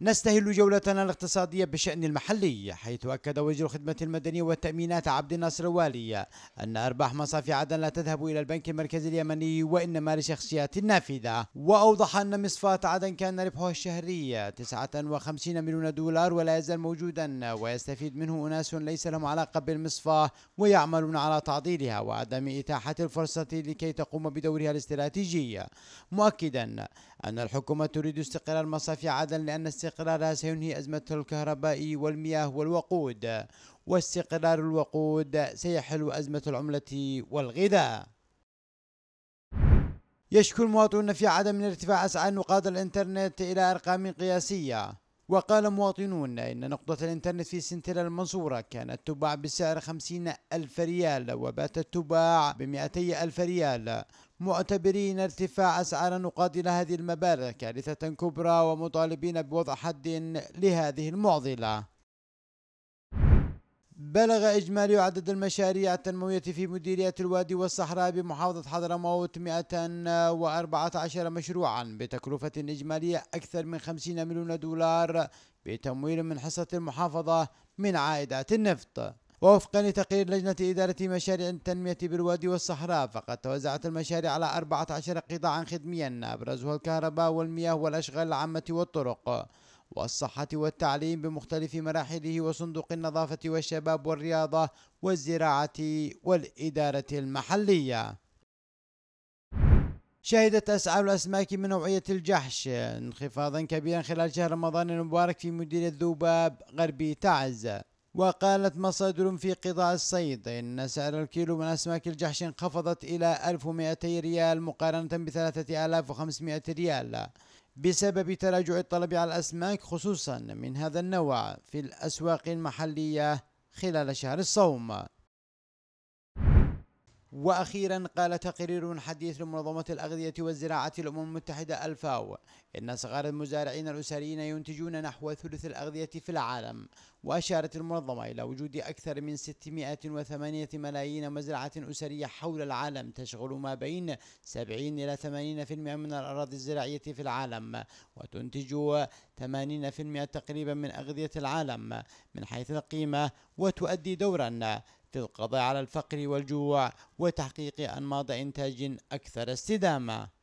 نستهل جولتنا الاقتصادية بشأن المحلي حيث أكد وزير الخدمة المدنية والتأمينات عبد الناصر الوالي أن أرباح مصافي عدن لا تذهب إلى البنك المركزي اليمني وإنما لشخصيات نافذة وأوضح أن مصفاة عدن كان ربحها الشهري 59 مليون دولار ولا يزال موجودا ويستفيد منه أناس ليس لهم علاقة بالمصفاة ويعملون على تعديلها وعدم إتاحة الفرصة لكي تقوم بدورها الاستراتيجي مؤكدا أن الحكومة تريد استقرار مصافي عدن لأن استقرارها سينهي أزمة الكهرباء والمياه والوقود واستقرار الوقود سيحل أزمة العملة والغذاء يشكو المواطنون في عدم من ارتفاع أسعار نقاط الإنترنت إلى أرقام قياسية وقال مواطنون إن نقطة الإنترنت في سنتر المنصورة كانت تباع بسعر 50 ألف ريال وباتت تباع ب 200 ألف ريال معتبرين ارتفاع أسعار النقاط إلى هذه المبالغ كارثة كبرى ومطالبين بوضع حد لهذه المعضلة بلغ إجمالي عدد المشاريع التنموية في مديرية الوادي والصحراء بمحافظة حضرموت 114 مشروعا بتكلفة إجمالية أكثر من 50 مليون دولار بتمويل من حصة المحافظة من عائدات النفط ووفقا لتقرير لجنة إدارة مشاريع التنمية بالوادي والصحراء فقد توزعت المشاريع على 14 قطاعا خدميا أبرزها الكهرباء والمياه والأشغال العامة والطرق والصحة والتعليم بمختلف مراحله وصندوق النظافة والشباب والرياضة والزراعة والإدارة المحلية شهدت أسعار الأسماك من نوعية الجحش انخفاضا كبيرا خلال شهر رمضان المبارك في مديرية ذوباب غربي تعز وقالت مصادر في قطاع الصيد إن سعر الكيلو من أسماك الجحش انخفضت إلى 1200 ريال مقارنة ب 3500 ريال بسبب تراجع الطلب على الأسماك خصوصا من هذا النوع في الأسواق المحلية خلال شهر الصوم وأخيرا قال تقرير حديث لمنظمة الأغذية والزراعة الأمم المتحدة الفاو إن صغار المزارعين الأسريين ينتجون نحو ثلث الأغذية في العالم وأشارت المنظمة إلى وجود أكثر من 608 ملايين مزرعة أسرية حول العالم تشغل ما بين 70 إلى 80% من الأراضي الزراعية في العالم وتنتج 80% تقريبا من أغذية العالم من حيث القيمة وتؤدي دورا للقضاء على الفقر والجوع وتحقيق أنماط إنتاج أكثر استدامة